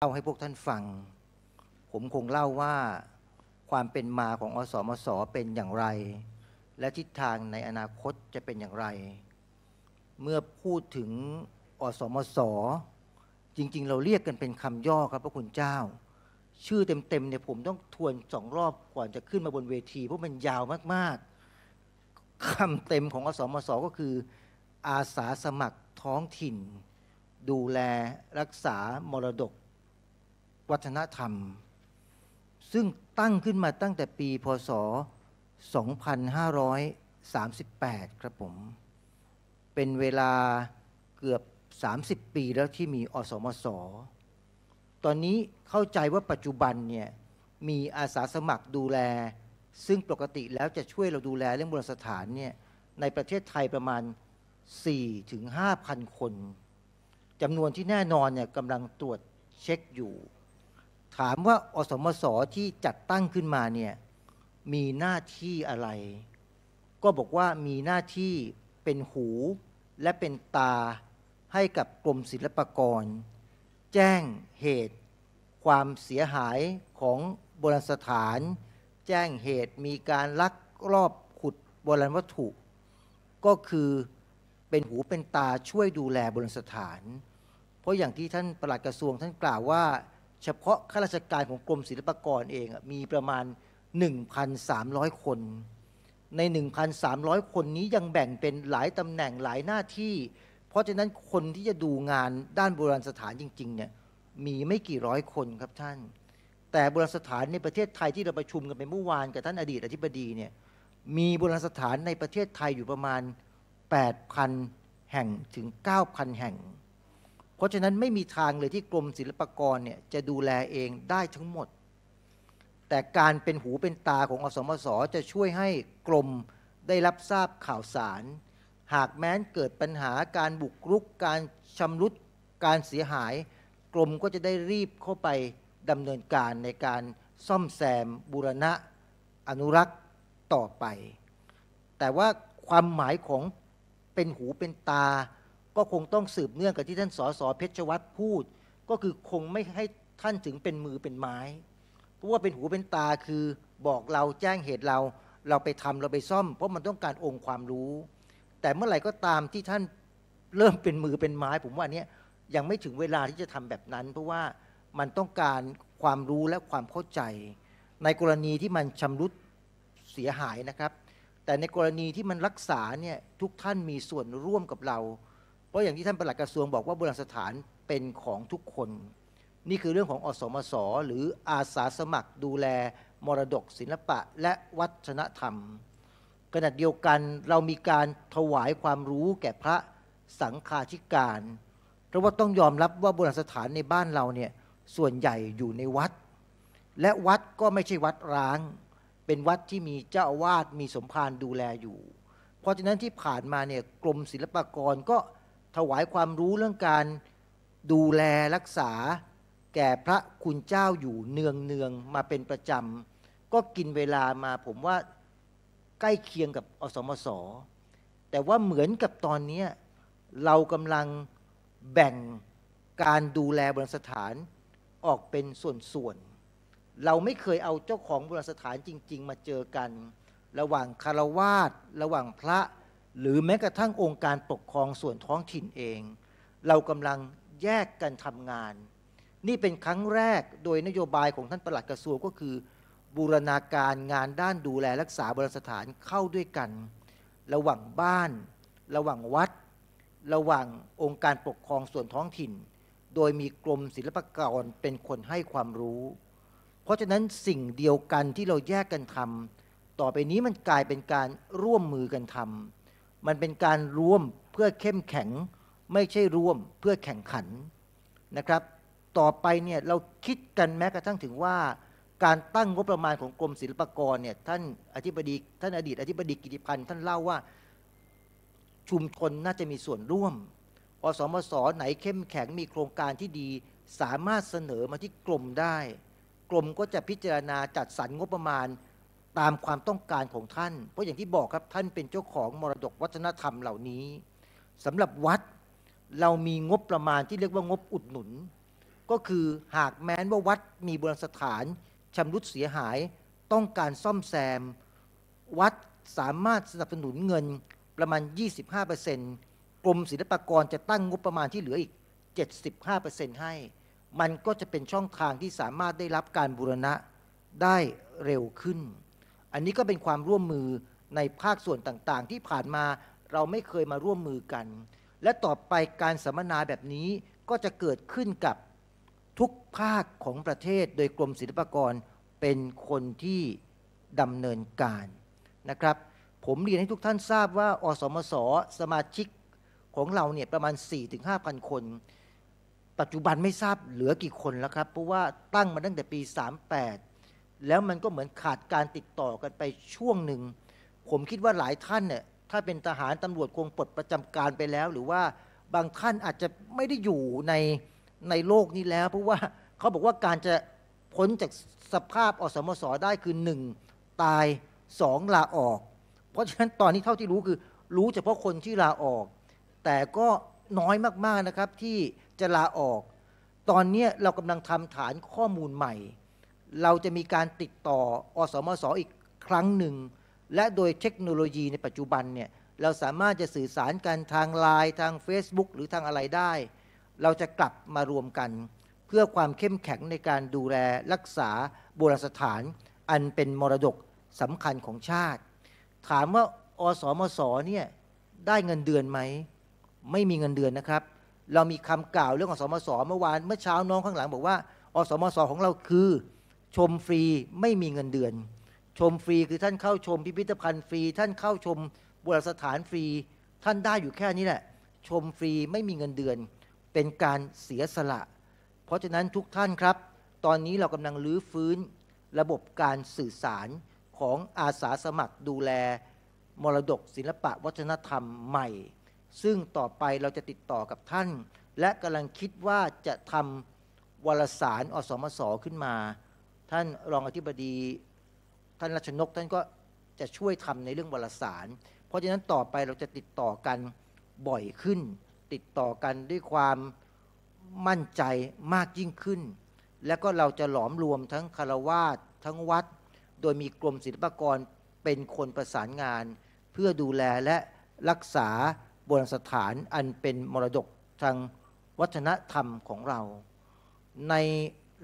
เล่าให้พวกท่านฟัง ผมคงเล่าว่าความเป็นมาของอสมสเป็นอย่างไร และทิศทางในอนาคตจะเป็นอย่างไร เมื่อพูดถึงอสมส จริงๆ เราเรียกกันเป็นคำย่อครับ พระคุณเจ้า ชื่อเต็มๆเนี่ยผมต้องทวนสองรอบก่อนจะขึ้นมาบนเวที เพราะมันยาวมาก ๆคำเต็มของอสมสก็คือ อาสาสมัครท้องถิ่น ดูแลรักษามรดกวัฒนธรรม ซึ่งตั้งขึ้นมาตั้งแต่ปีพศ 2538 ครับผม เป็นเวลาเกือบ 30 ปีแล้วที่มีอสมศ ตอนนี้เข้าใจว่าปัจจุบันเนี่ยมีอาสาสมัครดูแล ซึ่งปกติแล้วจะช่วยเราดูแลเรื่องบุรสถานเนี่ยในประเทศไทยประมาณ 4-5,000 คนจำนวนที่แน่นอนเนี่ยกำลังตรวจเช็คอยู่ถามว่าอสมสที่จัดตั้งขึ้นมาเนี่ยมีหน้าที่อะไร ก็บอกว่ามีหน้าที่เป็นหูและเป็นตาให้กับกรมศิลปากร แจ้งเหตุ ความเสียหายของโบราณสถาน แจ้งเหตุมีการลักลอบขุดโบราณวัตถุ ก็คือเป็นหูเป็นตาช่วยดูแลโบราณสถาน เพราะอย่างที่ท่านประหลัดกระทรวงท่าน กล่าวว่าเฉพาะข้าราชการของกรมศิลปากรเองมีประมาณ 1,300 คน ใน 1,300 คนนี้ยังแบ่งเป็นหลายตำแหน่งหลายหน้าที่ เพราะฉะนั้นคนที่จะดูงานด้านโบราณสถานจริงๆเนี่ยมีไม่กี่ร้อยคนครับท่าน แต่โบราณสถานในประเทศไทยที่เราประชุมกันไปเมื่อวานกับท่านอดีตอธิบดีเนี่ยมีโบราณสถานในประเทศไทยอยู่ประมาณ8,000แห่งถึง9,000แห่งเพราะฉะนั้นไม่มีทางเลยที่กรมศิลปากรเนี่ยจะดูแลเองได้ทั้งหมด แต่การเป็นหูเป็นตาของอสมศจะช่วยให้กรมได้รับทราบข่าวสาร หากแม้นเกิดปัญหาการบุกรุก การชำรุดการเสียหายกรมก็จะได้รีบเข้าไปดำเนินการในการซ่อมแซมบูรณะอนุรักษ์ต่อไป แต่ว่าความหมายของเป็นหูเป็นตาก็คงต้องสืบเนื่องกับที่ท่านสสเพชรวัตรพูด ก็คือคงไม่ให้ท่านถึงเป็นมือเป็นไม้เพราะว่าเป็นหูเป็นตาคือบอกเราแจ้งเหตุเราเราไปทำเราไปซ่อม เพราะมันต้องการองค์ความรู้ แต่เมื่อไหร่ก็ตามที่ท่านเริ่มเป็นมือเป็นไม้ ผมว่าเนี้ยยังไม่ถึงเวลาที่จะทำแบบนั้น เพราะว่ามันต้องการความรู้และความเข้าใจ ในกรณีที่มันชำรุดเสียหายนะครับ แต่ในกรณีที่มันรักษาเนี่ยทุกท่านมีส่วนร่วมกับเราเพราะอย่างที่ท่านประหลัดกระทรวงบอกว่าโบราณสถานเป็นของทุกคน นี่คือเรื่องของอสมศหรืออาสาสมัครดูแล มรดกศิลปะและวัฒนธรรมขณะเดียวกันเรามีการถวายความรู้แก่พระสังฆาธิการเพราะว่าต้องยอมรับว่าโบราณสถานในบ้านเราเนี่ยส่วนใหญ่อยู่ในวัด และวัดก็ไม่ใช่วัดร้าง เป็นวัดที่มีเจ้าอาวาสมีสมภารดูแลอยู่ เพราะฉะนั้นที่ผ่านมาเนี่ยกรมศิลปากรก็ถวายความรู้เรื่องการดูแลรักษา แก่พระคุณเจ้าอยู่เนืองเนืองมาเป็นประจำ ก็กินเวลามาผมว่าใกล้เคียงกับอสมศแต่ว่าเหมือนกับตอนนี้ เรากำลังแบ่งการดูแลบรสถานออกเป็นส่วนๆ เราไม่เคยเอาเจ้าของบรสถานจริงๆมาเจอกัน ระหว่างคารวาสระหว่างพระหรือแม้กระทั่งองค์การปกครองส่วนท้องถิ่นเอง เรากำลังแยกกันทำงาน นี่เป็นครั้งแรกโดยนโยบายของท่านประหลัดกระทรวงก็คือ บูรณาการงานด้านดูแลรักษาบรสถานเข้าด้วยกัน ระหว่างบ้าน ระหว่างวัด ระหว่างองค์การปกครองส่วนท้องถิ่น โดยมีกรมศิลปากรเป็นคนให้ความรู้ เพราะฉะนั้นสิ่งเดียวกันที่เราแยกกันทำ ต่อไปนี้มันกลายเป็นการร่วมมือกันทำมันเป็นการร่วมเพื่อเข้มแข็งไม่ใช่ร่วมเพื่อแข่งขันนะครับ ต่อไปเนี่ยเราคิดกันแม้กระทั่งถึงว่า การตั้งงบประมาณของกรมศิลปากรเนี่ยท่านอธิบดีท่านอดีตอธิบดีกิติพันธ์ท่านเล่าว่าชุมชนน่าจะมีส่วนร่วม อสมศไหนเข้มแข็งมีโครงการที่ดีสามารถเสนอมาที่กรมได้กรมก็จะพิจารณา จัดสรรงบประมาณตามความต้องการของท่าน เพราะอย่างที่บอกครับท่านเป็นเจ้าของมรดกวัฒนธรรมเหล่านี้สำหรับวัดเรามีงบประมาณที่ เรียกว่างบอุดหนุน ก็คือหากแม้นว่าวัดมีโบราณสถานชำรุดเสียหายต้องการซ่อมแซม วัดสามารถสนับสนุนเงินประมาณ25%กรมศิลปากรจะตั้งงบประมาณที่เหลืออีก75%ให้มันก็จะเป็นช่องทางที่สามารถได้รับการบูรณะได้เร็วขึ้นอันนี้ก็เป็นความร่วมมือในภาคส่วนต่างๆ ที่ผ่านมาเราไม่เคยมาร่วมมือกัน และต่อไปการสัมมนาแบบนี้ก็จะเกิดขึ้นกับทุกภาคของประเทศโดยกรมศิลปากรเป็นคนที่ดำเนินการนะครับ ผมเรียนให้ทุกท่านทราบว่า อสมศสมาชิกของเราเนี่ยประมาณ 4-5,000 คน ปัจจุบันไม่ทราบเหลือกี่คนแล้วครับเพราะว่าตั้งมาตั้งแต่ปี 38แล้วมันก็เหมือนขาดการติดต่อกันไปช่วงหนึ่ง ผมคิดว่าหลายท่านเนี่ยถ้าเป็นทหารตำรวจคงปลดประจำการไปแล้ว หรือว่าบางท่านอาจจะไม่ได้อยู่ในในโลกนี้แล้วเพราะว่าเขาบอกว่าการจะพ้นจากสภาพอสมศได้คือหนึ่งตายสองลาออก เพราะฉะนั้นตอนนี้เท่าที่รู้คือรู้เฉพาะคนที่ลาออก แต่ก็น้อยมากๆนะครับที่จะลาออก ตอนนี้เรากำลังทำฐานข้อมูลใหม่เราจะมีการติดต่ออสมสออีกครั้งหนึ่ง และโดยเทคโนโลยีในปัจจุบันเนี่ยเราสามารถจะสื่อสารกันทางไลน์ทาง Facebook หรือทางอะไรได้ เราจะกลับมารวมกัน เพื่อความเข้มแข็งในการดูแลรักษาโบราณสถาน อันเป็นมรดกสำคัญของชาติ ถามว่าอสมสเนี่ยได้เงินเดือนไหม ไม่มีเงินเดือนนะครับ เรามีคำกล่าวเรื่องอสมสเมื่อวานเมื่อเช้าน้องข้างหลังบอกว่าอสมสของเราคือชมฟรีไม่มีเงินเดือน ชมฟรีคือท่านเข้าชมพิพิธภัณฑ์ฟรีท่านเข้าชมโบราณสถานฟรีท่านได้อยู่แค่นี้แหละ ชมฟรีไม่มีเงินเดือน เป็นการเสียสละเพราะฉะนั้นทุกท่านครับ ตอนนี้เรากำลังรื้อฟื้นระบบการสื่อสารของอาสาสมัครดูแลมรดกศิลปะวัฒนธรรมใหม่ ซึ่งต่อไปเราจะติดต่อกับท่าน และกำลังคิดว่าจะทำวารสารอสมศขึ้นมาท่านรองอธิบดี ท่านรัชนก ท่านก็จะช่วยทำในเรื่องวารสาร เพราะฉะนั้นต่อไปเราจะติดต่อกันบ่อยขึ้น ติดต่อกันด้วยความมั่นใจมากยิ่งขึ้น และก็เราจะหลอมรวมทั้งคารวาสทั้งวัด โดยมีกรมศิลปากรเป็นคนประสานงาน เพื่อดูแลและรักษาโบราณสถานอันเป็นมรดกทางวัฒนธรรมของเรา ใน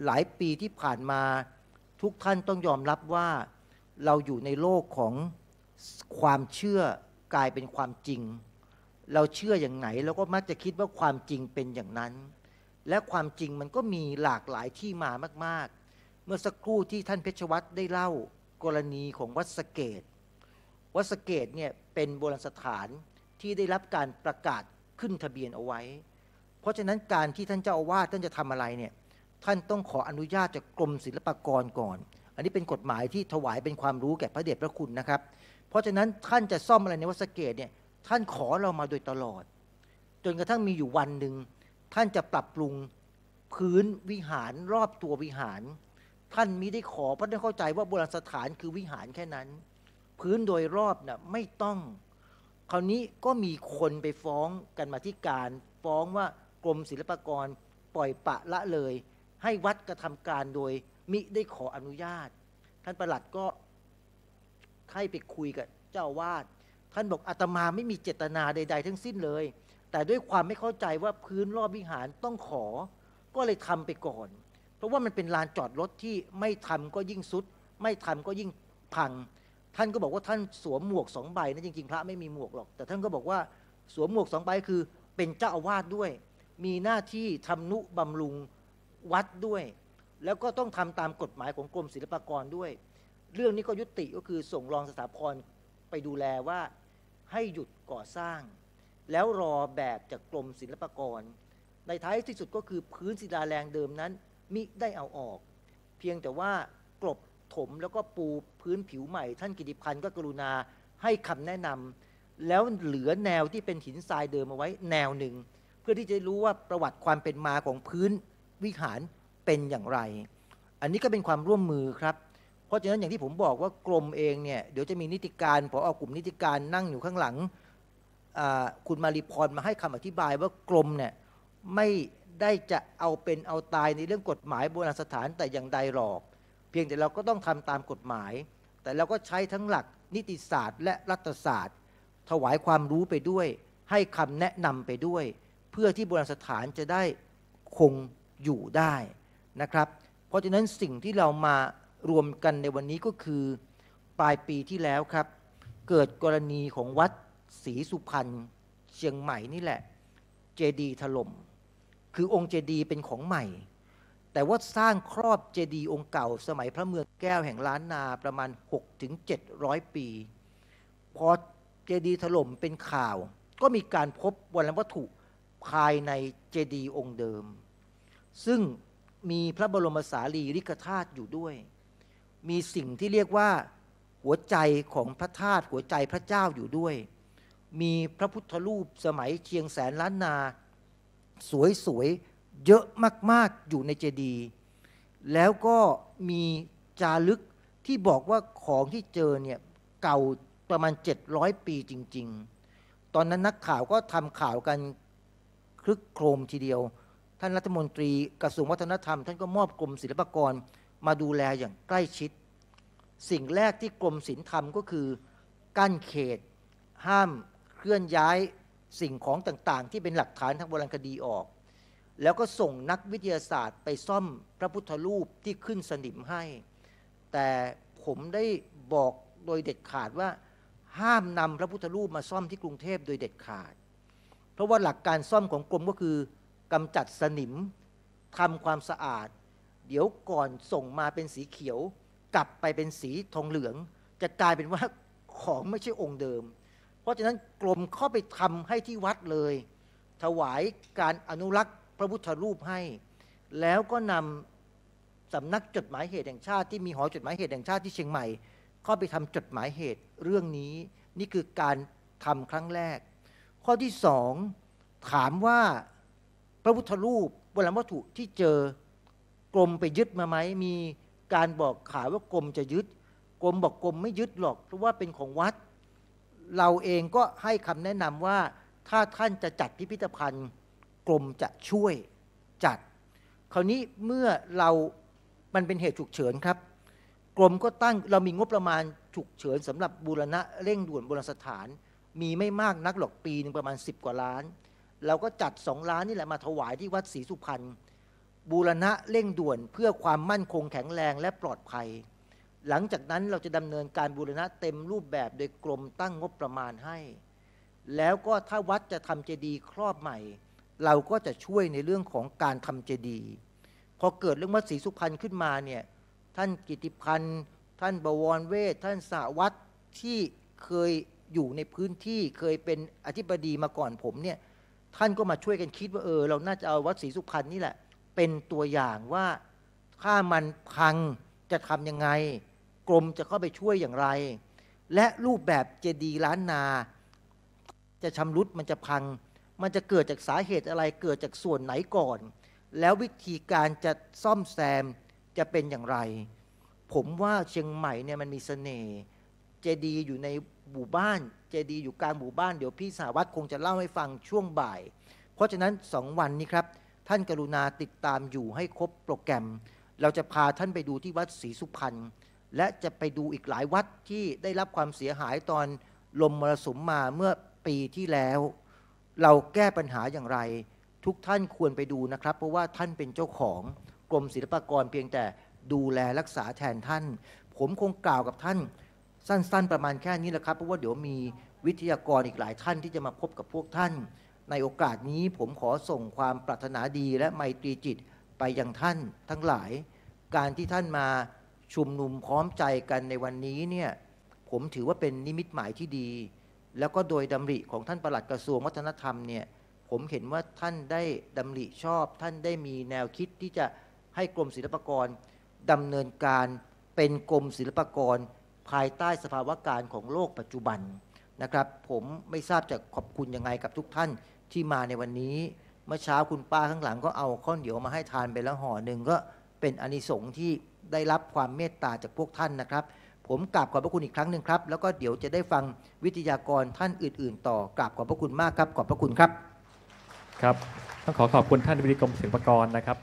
หลายปีที่ผ่านมาทุกท่านต้องยอมรับว่าเราอยู่ในโลกของความเชื่อกลายเป็นความจริง เราเชื่ออย่างไหนเราก็มักจะคิดว่าความจริงเป็นอย่างนั้น และความจริงมันก็มีหลากหลายที่มามากๆ เมื่อสักครู่ที่ท่านเพชรวัตรได้เล่ากรณีของวัดสเกต วัดสเกตเนี่ยเป็นโบราณสถานที่ได้รับการประกาศขึ้นทะเบียนเอาไว้ เพราะฉะนั้นการที่ท่านเจ้าอาวาสท่านจะทำอะไรเนี่ยท่านต้องขออนุญาตจากกรมศิลปากรก่อน อันนี้เป็นกฎหมายที่ถวายเป็นความรู้แก่พระเดชพระคุณนะครับ เพราะฉะนั้นท่านจะซ่อมอะไรในวัดสเกตเนี่ย ท่านขอเรามาโดยตลอด จนกระทั่งมีอยู่วันหนึ่ง ท่านจะปรับปรุง พื้นวิหารรอบตัววิหาร ท่านมีได้ขอ เพราะท่านเข้าใจว่าโบราณสถานคือวิหารแค่นั้น พื้นโดยรอบนะ่ะไม่ต้อง คราวนี้ก็มีคนไปฟ้องกันมาที่การ ฟ้องว่ากรมศิลปากรปล่อยปะละเลยให้วัดกระทำการโดยมิได้ขออนุญาต ท่านประหลัดก็ให้ไปคุยกับเจ้าวาด ท่านบอกอาตมาไม่มีเจตนาใด ๆ ทั้งสิ้นเลย แต่ด้วยความไม่เข้าใจว่า พื้นรอบวิหารต้องขอ ก็เลยทำไปก่อน เพราะว่ามันเป็นลานจอดรถที่ไม่ทำก็ยิ่งสุด ไม่ทำก็ยิ่งพัง ท่านก็บอกว่าท่านสวมหมวกสองใบนะจริงๆ พระไม่มีหมวกหรอก แต่ท่านก็บอกว่า สวมหมวกสองใบคือเป็นเจ้าอาวาสด้วย มีหน้าที่ทำนุบำรุงวัดด้วย แล้วก็ต้องทำตามกฎหมายของกรมศิลปากรด้วย เรื่องนี้ก็ยุติก็คือส่งรองสถาพรไปดูแลว่าให้หยุดก่อสร้าง แล้วรอแบบจากกรมศิลปากร ในท้ายที่สุดก็คือพื้นศิลาแรงเดิมนั้น มิได้เอาออก เพียงแต่ว่ากลบถมแล้วก็ปูพื้นผิวใหม่ ท่านกิติพันธ์ก็กรุณาให้คำแนะนำ แล้วเหลือแนวที่เป็นหินทรายเดิมเอาไว้แนวหนึ่ง เพื่อที่จะรู้ว่าประวัติความเป็นมาของพื้นวิหารเป็นอย่างไร อันนี้ก็เป็นความร่วมมือ ครับ เพราะฉะนั้นอย่างที่ผมบอกว่ากรมเองเนี่ยเดี๋ยวจะมีนิติการพอออกลุ่มนิติการนั่งอยู่ข้างหลัง คุณมาริพรมาให้คำอธิบายว่ากรมเนี่ยไม่ได้จะเอาเป็นเอาตายในเรื่องกฎหมายโบราณสถานแต่อย่างใดหรอก เพียงแต่เราก็ต้องทำตามกฎหมาย แต่เราก็ใช้ทั้งหลักนิติศาสตร์และรัฐศาสตร์ ถวายความรู้ไปด้วย ให้คำแนะนำไปด้วย เพื่อที่โบราณสถานจะได้คงอยู่ได้นะครับ เพราะฉะนั้นสิ่งที่เรามารวมกันในวันนี้ก็คือปลายปีที่แล้วครับ เกิดกรณีของวัดศรีสุพรรณเชียงใหม่นี่แหละเจดีถล่มคือองค์เจดีเป็นของใหม่ แต่ว่าสร้างครอบเจดีองค์เก่าสมัยพระเมืองแก้วแห่งล้านนาประมาณ 6-700 ปีพอเจดีถล่มเป็นข่าว ก็มีการพบวัลวัตถุภายในเจดีองค์เดิมซึ่งมีพระบรมสารีริกธาตุอยู่ด้วย มีสิ่งที่เรียกว่าหัวใจของพระธาตุหัวใจพระเจ้าอยู่ด้วย มีพระพุทธรูปสมัยเชียงแสนล้านนา สวยๆ เยอะมากๆอยู่ในเจดีย์ แล้วก็มีจารึกที่บอกว่าของที่เจอเนี่ยเก่าประมาณ 700 ปีจริงๆ ตอนนั้นนักข่าวก็ทำข่าวกันคลึกโครมทีเดียวท่านรัฐมนตรีกระทรวงวัฒนธรรมท่านก็มอบกรมศิลปากรมาดูแลอย่างใกล้ชิด สิ่งแรกที่กรมศิลธรรมก็คือกั้นเขตห้ามเคลื่อนย้ายสิ่งของต่างๆ ที่เป็นหลักฐานทางโบราณคดีออก แล้วก็ส่งนักวิทยาศาสตร์ไปซ่อมพระพุทธรูปที่ขึ้นสนิมให้ แต่ผมได้บอกโดยเด็ดขาดว่าห้ามนำพระพุทธรูปมาซ่อมที่กรุงเทพโดยเด็ดขาด เพราะว่าหลักการซ่อมของกรมก็คือกำจัดสนิมทำความสะอาด เดี๋ยวก่อนส่งมาเป็นสีเขียวกลับไปเป็นสีทองเหลือง จะกลายเป็นว่าของไม่ใช่องค์เดิม เพราะฉะนั้นกรมเข้าไปทำให้ที่วัดเลย ถวายการอนุรักษ์พระพุทธรูปให้ แล้วก็นำสำนักจดหมายเหตุแห่งชาติที่มีหอจดหมายเหตุแห่งชาติที่เชียงใหม่เข้าไปทำจดหมายเหตุเรื่องนี้นี่คือการทำครั้งแรก ข้อที่สอง ถามว่าพระพุทธรูปโบราณวัตถุที่เจอกรมไปยึดมาไหมมีการบอกข่าวว่ากรมจะยึดกรมบอกกรมไม่ยึดหรอกเพราะว่าเป็นของวัด เราเองก็ให้คำแนะนำว่าถ้าท่านจะจัดพิพิธภัณฑ์กรมจะช่วยจัด คราวนี้เมื่อเรามันเป็นเหตุฉุกเฉินครับกรมก็ตั้งเรามีงบประมาณฉุกเฉินสำหรับบูรณะเร่งด่วนโบราณสถาน มีไม่มากนักหรอกปีหนึ่งประมาณ 10 กว่าล้านเราก็จัดสองล้านนี่แหละมาถวายที่วัดศรีสุพรรณบูรณะเร่งด่วนเพื่อความมั่นคงแข็งแรงและปลอดภัย หลังจากนั้นเราจะดำเนินการบูรณะเต็มรูปแบบโดยกรมตั้งงบประมาณให้ แล้วก็ถ้าวัดจะทำเจดีย์ครอบใหม่ เราก็จะช่วยในเรื่องของการทำเจดีย์ พอเกิดเรื่องวัดศรีสุพรรณขึ้นมาเนี่ยท่านกิติพันธ์ ท่านบวรเวทท่านสาวัตที่เคยอยู่ในพื้นที่เคยเป็นอธิบดีมาก่อนผมเนี่ยท่านก็มาช่วยกันคิดว่าเออเราน่าจะเอาวัดศรีสุพรรณนี่แหละ เป็นตัวอย่างว่าถ้ามันพังจะทำยังไงกรมจะเข้าไปช่วยอย่างไร และรูปแบบเจดีล้านนา จะชำรุดมันจะพัง มันจะเกิดจากสาเหตุอะไรเกิดจากส่วนไหนก่อน แล้ววิธีการจะซ่อมแซมจะเป็นอย่างไร ผมว่าเชียงใหม่เนี่ยมันมีสเสน่ห์เจดีอยู่ในหมู่บ้านเจดีอยู่กลางหมู่บ้านเดี๋ยวพี่สาวัตรคงจะเล่าให้ฟังช่วงบ่าย เพราะฉะนั้นสองวันนี้ครับ ท่านกรุณาติดตามอยู่ให้ครบโปรแกรม เราจะพาท่านไปดูที่วัดศรีสุพรรณและจะไปดูอีกหลายวัดที่ได้รับความเสียหายตอน ลมมรสุมมาเมื่อปีที่แล้ว เราแก้ปัญหาอย่างไร ทุกท่านควรไปดูนะครับ เพราะว่าท่านเป็นเจ้าของ กรมศิลปากรเพียงแต่ดูแลรักษาแทนท่าน ผมคงกล่าวกับท่านสั้น ๆ ประมาณแค่นี้แหละครับเพราะว่าเดี๋ยวมีวิทยากรอีกหลายท่านที่จะมาพบกับพวกท่าน ในโอกาสนี้ผมขอส่งความปรารถนาดีและไมตรีจิตไปยังท่าน ทั้งหลาย การที่ท่านมาชุมนุมพร้อมใจกันในวันนี้เนี่ยผมถือว่าเป็นนิมิตหมายที่ดี แล้วก็โดยดำริของท่านประหลัดกระทรวงวัฒนธรรมเนี่ยผมเห็นว่าท่านได้ดำริชอบ ท่านได้มีแนวคิดที่จะให้กรมศิลปากร ดำเนินการเป็นกรมศิลปากรภายใต้สภาวะการของโลกปัจจุบันนะครับ ผมไม่ทราบจะขอบคุณยังไงกับทุกท่านที่มาในวันนี้ เมื่อเช้าคุณป้าข้างหลังก็เอาข้อเหนียวมาให้ทานไปแล้วห่อหนึ่งก็เป็นอนิสงส์ที่ได้รับความเมตตาจากพวกท่านนะครับ ผมกราบขอบพระคุณอีกครั้งหนึ่งครับแล้วก็เดี๋ยวจะได้ฟังวิทยากรท่านอื่น ๆ ต่อกราบขอบพระคุณมากครับ ขอบพระคุณครับครับต้องขอขอบคุณท่านวิริกรมศิลปะกรนะครับ